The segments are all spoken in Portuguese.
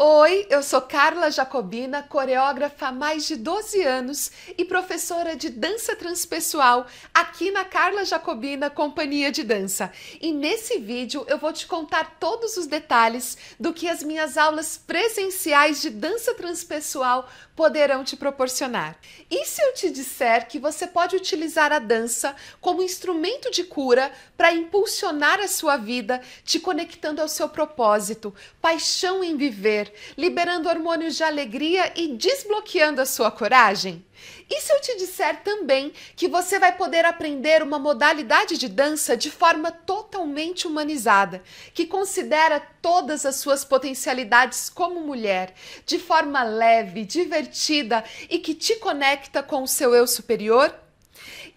Oi, eu sou Carla Jacobina, coreógrafa há mais de 12 anos e professora de dança transpessoal aqui na Carla Jacobina Companhia de Dança. E nesse vídeo eu vou te contar todos os detalhes do que as minhas aulas presenciais de dança transpessoal poderão te proporcionar. E se eu te disser que você pode utilizar a dança como instrumento de cura para impulsionar a sua vida, te conectando ao seu propósito, paixão em viver, liberando hormônios de alegria e desbloqueando a sua coragem? E se eu te disser também que você vai poder aprender uma modalidade de dança de forma totalmente humanizada, que considera todas as suas potencialidades como mulher, de forma leve, divertida e que te conecta com o seu eu superior?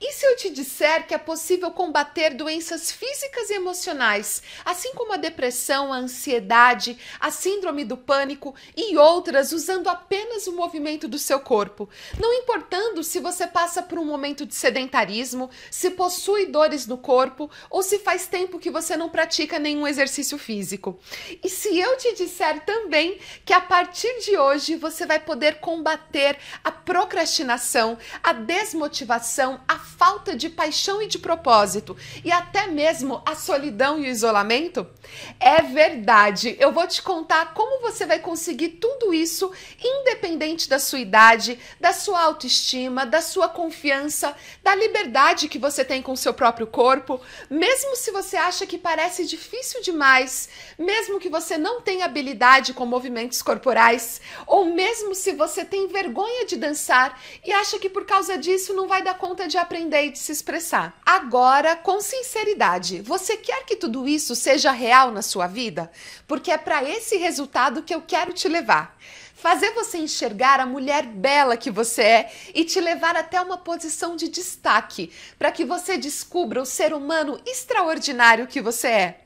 E se eu te disser que é possível combater doenças físicas e emocionais, assim como a depressão, a ansiedade, a síndrome do pânico e outras, usando apenas o movimento do seu corpo? Não importando se você passa por um momento de sedentarismo, se possui dores no corpo ou se faz tempo que você não pratica nenhum exercício físico. E se eu te disser também que a partir de hoje você vai poder combater a procrastinação, a desmotivação, a falta de paixão e de propósito e até mesmo a solidão e o isolamento? É verdade. Eu vou te contar como você vai conseguir tudo isso independente da sua idade, da sua autoestima, da sua confiança, da liberdade que você tem com o seu próprio corpo, mesmo se você acha que parece difícil demais, mesmo que você não tenha habilidade com movimentos corporais, ou mesmo se você tem vergonha de dançar e acha que por causa disso não vai dar conta de aprender aprender e de se expressar. Agora, com sinceridade, você quer que tudo isso seja real na sua vida? Porque é para esse resultado que eu quero te levar fazer você enxergar a mulher bela que você é e te levar até uma posição de destaque, para que você descubra o ser humano extraordinário que você é.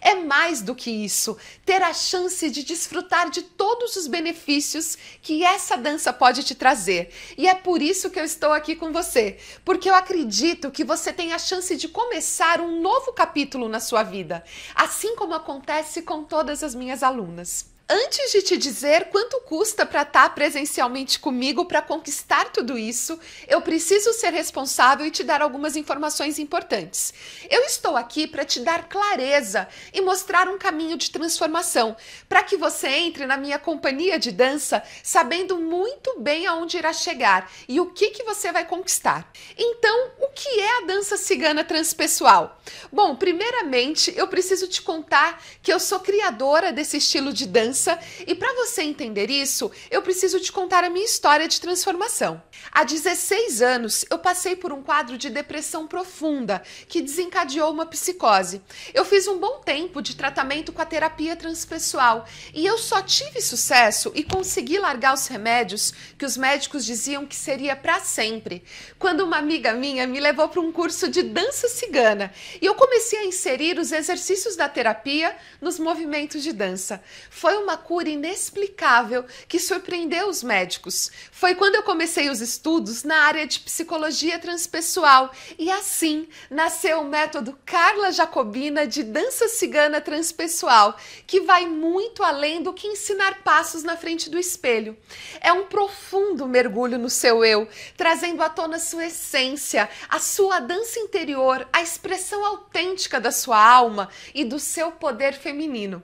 É mais do que isso, ter a chance de desfrutar de todos os benefícios que essa dança pode te trazer. E é por isso que eu estou aqui com você, porque eu acredito que você tem a chance de começar um novo capítulo na sua vida, assim como acontece com todas as minhas alunas antes de te dizer quanto custa para estar tá presencialmente comigo para conquistar tudo isso, eu preciso ser responsável e te dar algumas informações importantes. Eu estou aqui para te dar clareza e mostrar um caminho de transformação, para que você entre na minha companhia de dança sabendo muito bem aonde irá chegar e o que, que você vai conquistar. Então, o que é a dança cigana transpessoal? Bom, primeiramente, eu preciso te contar que eu sou criadora desse estilo de dança mudança, e para você entender isso, eu preciso te contar a minha história de transformação. Há 16 anos, eu passei por um quadro de depressão profunda que desencadeou uma psicose. Eu fiz um bom tempo de tratamento com a terapia transpessoal e eu só tive sucesso e consegui largar os remédios que os médicos diziam que seria para sempre. Quando uma amiga minha me levou para um curso de dança cigana e eu comecei a inserir os exercícios da terapia nos movimentos de dança. Foi uma uma cura inexplicável que surpreendeu os médicos. Foi quando eu comecei os estudos na área de psicologia transpessoal e assim nasceu o método Carla Jacobina de dança cigana transpessoal, que vai muito além do que ensinar passos na frente do espelho. É um profundo mergulho no seu eu, trazendo à tona sua essência, a sua dança interior, a expressão autêntica da sua alma e do seu poder feminino.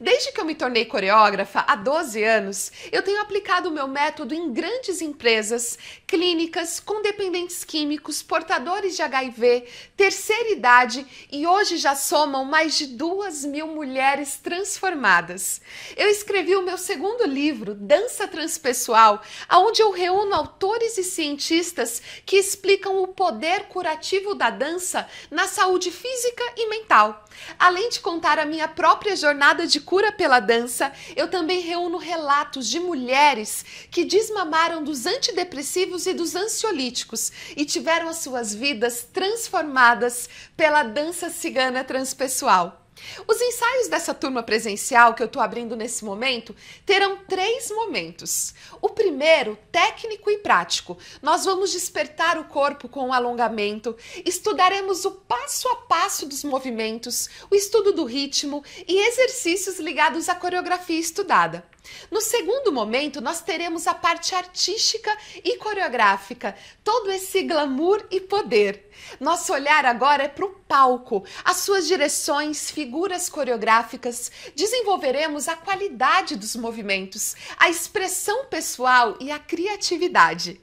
Desde que eu me tornei coreógrafa, há 12 anos, eu tenho aplicado o meu método em grandes empresas, clínicas, com dependentes químicos, portadores de HIV, terceira idade e hoje já somam mais de duas mil mulheres transformadas. Eu escrevi o meu segundo livro, Dança Transpessoal, onde eu reúno autores e cientistas que explicam o poder curativo da dança na saúde física e mental, além de contar a minha própria jornada de de cura pela dança, eu também reúno relatos de mulheres que desmamaram dos antidepressivos e dos ansiolíticos e tiveram as suas vidas transformadas pela dança cigana transpessoal. Os ensaios dessa turma presencial que eu estou abrindo nesse momento terão três momentos. O primeiro, técnico e prático. Nós vamos despertar o corpo com o alongamento, estudaremos o passo a passo dos movimentos, o estudo do ritmo e exercícios ligados à coreografia estudada. No segundo momento, nós teremos a parte artística e coreográfica, todo esse glamour e poder. Nosso olhar agora é para o palco, as suas direções, figuras coreográficas. Desenvolveremos a qualidade dos movimentos, a expressão pessoal e a criatividade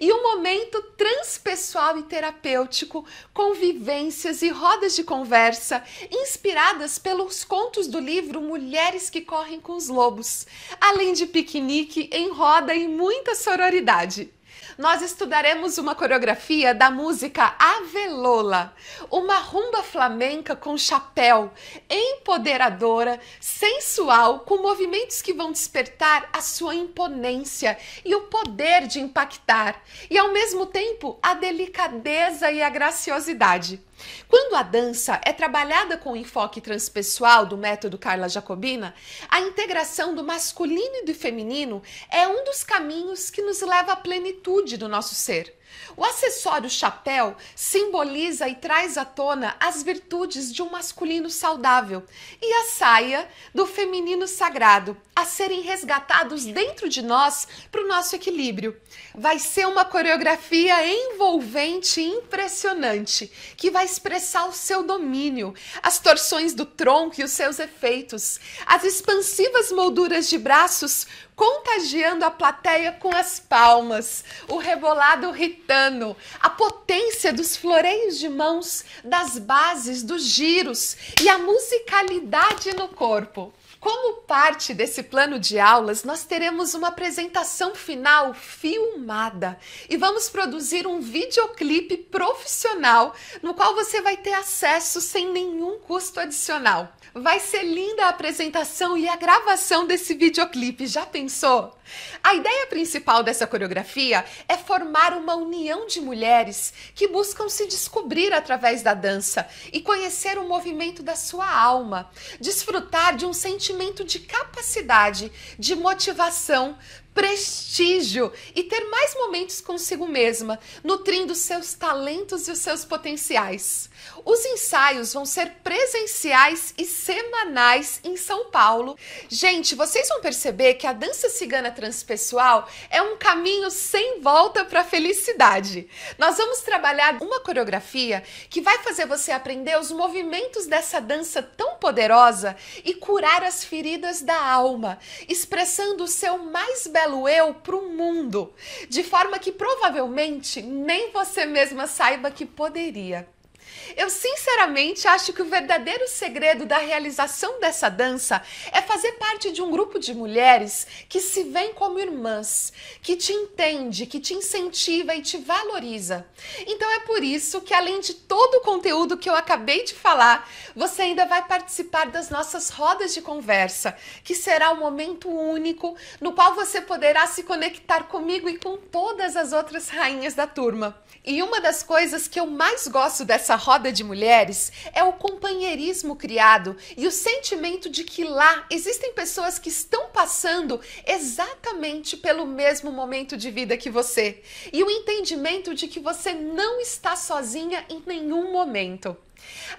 e um momento transpessoal e terapêutico, convivências e rodas de conversa inspiradas pelos contos do livro Mulheres que Correm com os Lobos, além de piquenique em roda e muita sororidade nós estudaremos uma coreografia da música Avelola, uma rumba flamenca com chapéu, empoderadora, sensual, com movimentos que vão despertar a sua imponência e o poder de impactar, e ao mesmo tempo a delicadeza e a graciosidade. Quando a dança é trabalhada com o enfoque transpessoal do método Carla Jacobina, a integração do masculino e do feminino é um dos caminhos que nos leva à plenitude do nosso ser o acessório chapéu simboliza e traz à tona as virtudes de um masculino saudável e a saia do feminino sagrado, a serem resgatados dentro de nós para o nosso equilíbrio. Vai ser uma coreografia envolvente e impressionante que vai expressar o seu domínio, as torções do tronco e os seus efeitos, as expansivas molduras de braços contagiando a plateia com as palmas, o rebolado ritano, a potência dos floreios de mãos, das bases, dos giros e a musicalidade no corpo. Como parte desse plano de aulas, nós teremos uma apresentação final filmada e vamos produzir um videoclipe profissional no qual você vai ter acesso sem nenhum custo adicional. Vai ser linda a apresentação e a gravação desse videoclipe, já pensou? A ideia principal dessa coreografia é formar uma união de mulheres que buscam se descobrir através da dança e conhecer o movimento da sua alma, desfrutar de um sentimento de capacidade, de motivação, prestígio e ter mais momentos consigo mesma, nutrindo seus talentos e os seus potenciais. Os ensaios vão ser presenciais e semanais em São Paulo. Gente, vocês vão perceber que a dança cigana transpessoal é um caminho sem volta para a felicidade. Nós vamos trabalhar uma coreografia que vai fazer você aprender os movimentos dessa dança tão poderosa e curar as feridas da alma, expressando o seu mais belo eu para o mundo, de forma que provavelmente nem você mesma saiba que poderia. Eu sinceramente acho que o verdadeiro segredo da realização dessa dança é fazer parte de um grupo de mulheres que se veem como irmãs, que te entende, que te incentiva e te valoriza. Então é por isso que além de todo o conteúdo que eu acabei de falar, você ainda vai participar das nossas rodas de conversa, que será um momento único no qual você poderá se conectar comigo e com todas as outras rainhas da turma. E uma das coisas que eu mais gosto dessa roda moda de mulheres é o companheirismo criado e o sentimento de que lá existem pessoas que estão passando exatamente pelo mesmo momento de vida que você e o entendimento de que você não está sozinha em nenhum momento.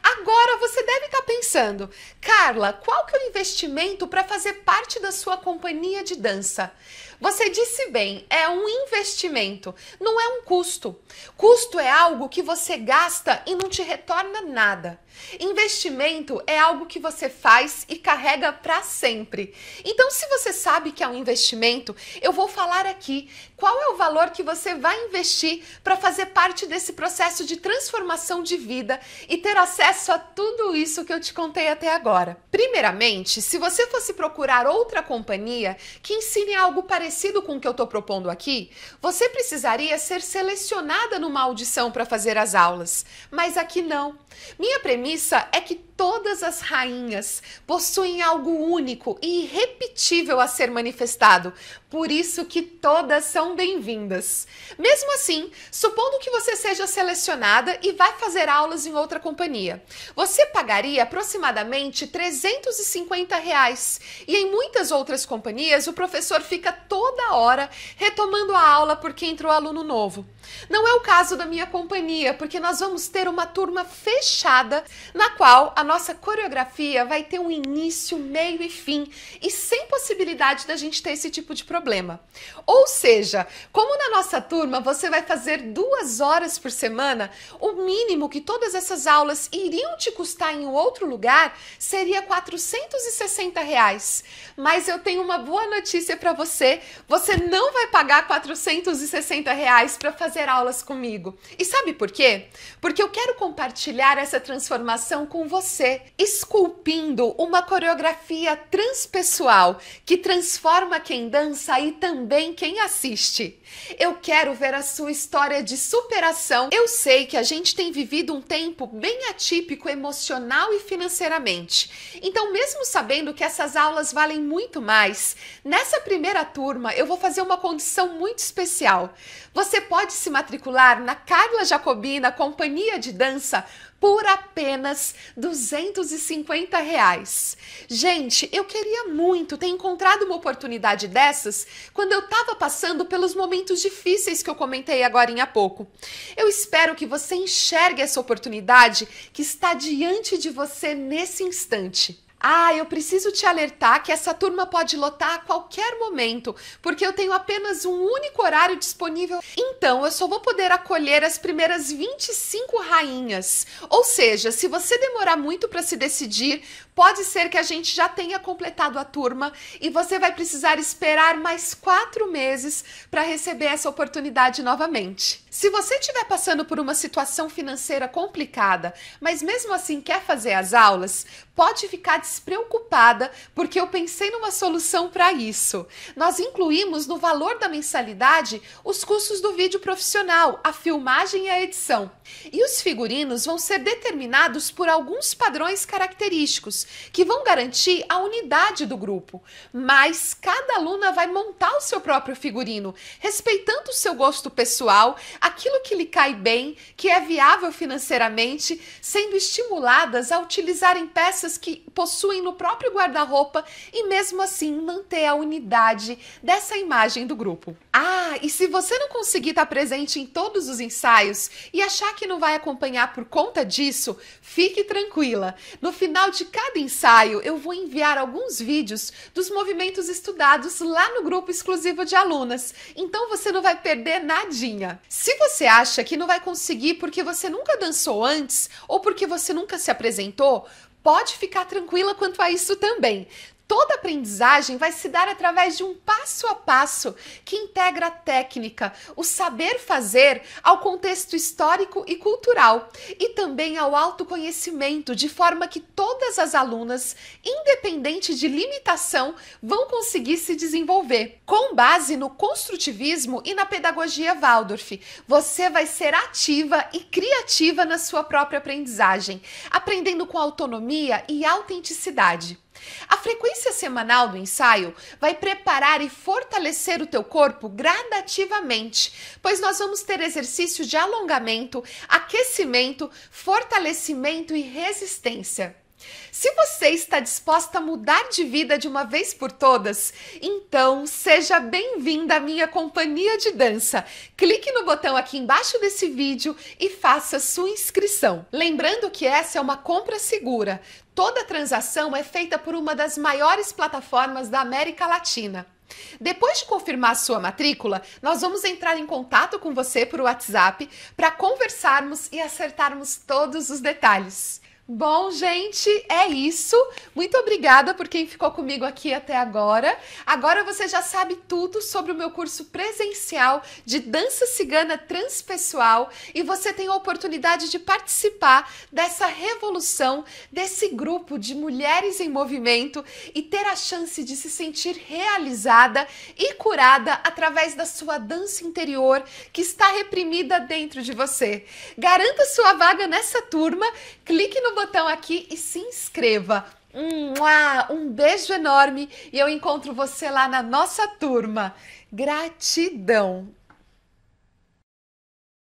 Agora você deve estar tá pensando, Carla, qual que é o investimento para fazer parte da sua companhia de dança? Você disse bem, é um investimento, não é um custo. Custo é algo que você gasta e não te retorna nada. Investimento é algo que você faz e carrega para sempre. Então, se você sabe que é um investimento, eu vou falar aqui qual é o valor que você vai investir para fazer parte desse processo de transformação de vida e ter acesso a tudo isso que eu te contei até agora. Primeiramente, se você fosse procurar outra companhia que ensine algo parecido, parecido com o que eu estou propondo aqui, você precisaria ser selecionada numa audição para fazer as aulas. Mas aqui não. Minha premissa é que todas as rainhas possuem algo único e irrepetível a ser manifestado, por isso que todas são bem-vindas. Mesmo assim, supondo que você seja selecionada e vai fazer aulas em outra companhia, você pagaria aproximadamente 350 reais. E em muitas outras companhias, o professor fica toda hora retomando a aula porque entrou aluno novo. Não é o caso da minha companhia, porque nós vamos ter uma turma fechada na qual a nossa coreografia vai ter um início, meio e fim e sem possibilidade da gente ter esse tipo de problema problema. Ou seja, como na nossa turma você vai fazer duas horas por semana, o mínimo que todas essas aulas iriam te custar em outro lugar seria 460 reais. Mas eu tenho uma boa notícia para você: você não vai pagar 460 reais para fazer aulas comigo. E sabe por quê? Porque eu quero compartilhar essa transformação com você, esculpindo uma coreografia transpessoal que transforma quem dança sair também quem assiste. Eu quero ver a sua história de superação. Eu sei que a gente tem vivido um tempo bem atípico emocional e financeiramente. Então, mesmo sabendo que essas aulas valem muito mais, nessa primeira turma eu vou fazer uma condição muito especial. Você pode se matricular na Carla Jacobina Companhia de Dança por apenas 250 reais. Gente, eu queria muito ter encontrado uma oportunidade dessas quando eu estava passando pelos momentos difíceis que eu comentei agora há pouco. Eu espero que você enxergue essa oportunidade que está diante de você nesse instante. Ah, eu preciso te alertar que essa turma pode lotar a qualquer momento, porque eu tenho apenas um único horário disponível. Então, eu só vou poder acolher as primeiras 25 rainhas. Ou seja, se você demorar muito para se decidir, pode ser que a gente já tenha completado a turma e você vai precisar esperar mais quatro meses para receber essa oportunidade novamente. Se você estiver passando por uma situação financeira complicada, mas mesmo assim quer fazer as aulas, pode ficar de preocupada porque eu pensei numa solução para isso. Nós incluímos no valor da mensalidade os custos do vídeo profissional, a filmagem e a edição. E os figurinos vão ser determinados por alguns padrões característicos que vão garantir a unidade do grupo. Mas cada aluna vai montar o seu próprio figurino, respeitando o seu gosto pessoal, aquilo que lhe cai bem, que é viável financeiramente, sendo estimuladas a utilizarem peças que possuem possuem no próprio guarda-roupa e mesmo assim manter a unidade dessa imagem do grupo. Ah, e se você não conseguir estar presente em todos os ensaios e achar que não vai acompanhar por conta disso, fique tranquila. No final de cada ensaio, eu vou enviar alguns vídeos dos movimentos estudados lá no grupo exclusivo de alunas. Então você não vai perder nadinha. Se você acha que não vai conseguir porque você nunca dançou antes ou porque você nunca se apresentou, pode ficar tranquila quanto a isso também. Toda aprendizagem vai se dar através de um passo a passo que integra a técnica, o saber fazer ao contexto histórico e cultural e também ao autoconhecimento, de forma que todas as alunas, independente de limitação, vão conseguir se desenvolver. Com base no construtivismo e na pedagogia Waldorf, você vai ser ativa e criativa na sua própria aprendizagem, aprendendo com autonomia e autenticidade. A frequência semanal do ensaio vai preparar e fortalecer o teu corpo gradativamente, pois nós vamos ter exercícios de alongamento, aquecimento, fortalecimento e resistência. Se você está disposta a mudar de vida de uma vez por todas, então seja bem-vinda à minha companhia de dança. Clique no botão aqui embaixo desse vídeo e faça sua inscrição. Lembrando que essa é uma compra segura. Toda transação é feita por uma das maiores plataformas da América Latina. Depois de confirmar sua matrícula, nós vamos entrar em contato com você por WhatsApp para conversarmos e acertarmos todos os detalhes. Bom, gente, é isso. Muito obrigada por quem ficou comigo aqui até agora. Agora você já sabe tudo sobre o meu curso presencial de dança cigana transpessoal e você tem a oportunidade de participar dessa revolução, desse grupo de mulheres em movimento e ter a chance de se sentir realizada e curada através da sua dança interior que está reprimida dentro de você. Garanta sua vaga nessa turma, clique no botão aqui e se inscreva. Um beijo enorme e eu encontro você lá na nossa turma. Gratidão!